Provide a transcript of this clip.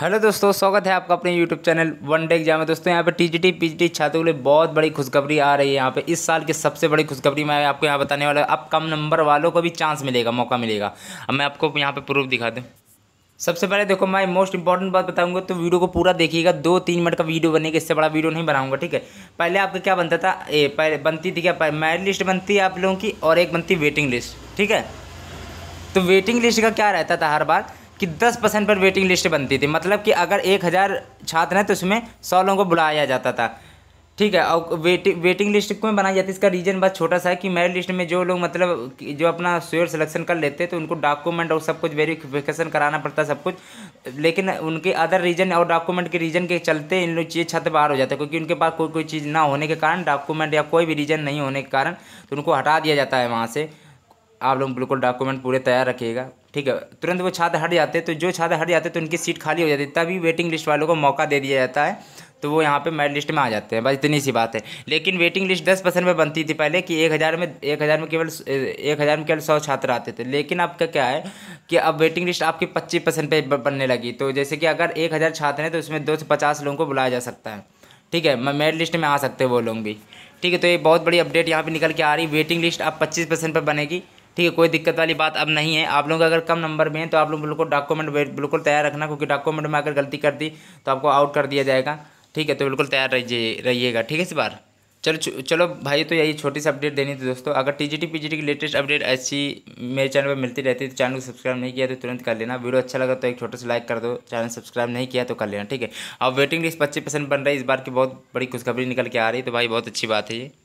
hello दोस्तों स्वागत है आपका अपने YouTube channel one day exam में दोस्तों यहाँ पे टीजीटी पीजीटी छात्रों के लिए बहुत बड़ी खुशखबरी आ रही है यहाँ पे इस साल की सबसे बड़ी खुशखबरी मैं आपको यहाँ बताने वाला अब कम नंबर वालों को भी चांस मिलेगा मौका मिलेगा अब मैं आपको यहाँ पे प्रूफ दिखा दूँ सबसे पहले देखो मैं मोस्ट इंपॉर्टेंट बात बताऊंगा तो वीडियो को पूरा देखिएगा दो तीन मिनट का वीडियो बनेगा इससे बड़ा वीडियो नहीं बनाऊंगा ठीक है पहले आपका क्या बनता था ए, पहले बनती थी क्या मैरिट लिस्ट बनती है आप लोगों की और एक बनती वेटिंग लिस्ट ठीक है तो वेटिंग लिस्ट का क्या रहता था हर बार कि 10 परसेंट पर वेटिंग लिस्ट बनती थी मतलब कि अगर एक हज़ार छात्र हैं तो उसमें सौ लोगों को बुलाया जाता था ठीक है और वेटिंग वेटिंग लिस्ट क्यों बनाई जाती है इसका रीज़न बस छोटा सा है कि मेरिट लिस्ट में जो लोग मतलब जो अपना स्योर सिलेक्शन कर लेते तो उनको डॉक्यूमेंट और सब कुछ वेरीफिकेशन कराना पड़ता है सब कुछ लेकिन उनके अदर रीज़न और डॉक्यूमेंट के रीज़न के चलते इन लोग चीज़ छत बाहर हो जाते हैं क्योंकि उनके पास कोई कोई चीज़ ना होने के कारण डॉक्यूमेंट या कोई भी रीज़न नहीं होने के कारण तो उनको हटा दिया जाता है वहाँ से आप लोग बिल्कुल डॉक्यूमेंट पूरे तैयार रखिएगा ठीक है तुरंत वो छात्र हट जाते तो जो छात्र हट जाते तो उनकी सीट खाली हो जाती तभी वेटिंग लिस्ट वालों को मौका दे दिया जाता है तो वो यहाँ पे मेरिट लिस्ट में आ जाते हैं बस इतनी सी बात है लेकिन वेटिंग लिस्ट दस परसेंट में बनती थी पहले कि एक हज़ार में एक हज़ार में केवल एक हज़ार में केवल सौ छात्र आते थे लेकिन अब क्या है कि अब वेटिंग लिस्ट आपकी पच्चीस परसेंट पर बनने लगी तो जैसे कि अगर एक हज़ार छात्र हैं तो उसमें दो से पचास लोगों को बुलाया जा सकता है ठीक है मेरिट लिस्ट में आ सकते हैं वो लोग भी ठीक है तो ये बहुत बड़ी अपडेट यहाँ पर निकल के आ रही वेटिंग लिस्ट अब पच्चीस परसेंट पर बनेगी ठीक है कोई दिक्कत वाली बात अब नहीं है आप लोग अगर कम नंबर में हैं तो आप लोग बिल्कुल डॉक्यूमेंट बिल्कुल तैयार रखना क्योंकि डॉक्यूमेंट में अगर गलती कर दी तो आपको आउट कर दिया जाएगा ठीक है तो बिल्कुल तैयार रहिए रहिएगा ठीक है इस बार चलो चलो भाई तो यही छोटी सी अपडेट देनी थी दोस्तों अगर T G T P G T की लेटेस्ट अपडेट ऐसी मेरे चैनल पर मिलती रहती है तो चैनल को सब्सक्राइब नहीं किया तो तुरंत कर लेना वीडियो अच्छा लगा तो एक छोटा सा लाइक कर दो चैनल सब्सक्राइब नहीं किया तो कर लेना ठीक है अब वेटिंग लिस्ट पच्चीस परसेंट बन रही है इस बार की बहुत बड़ी खुशखबरी निकल के आ रही है तो भाई बहुत अच्छी बात है ये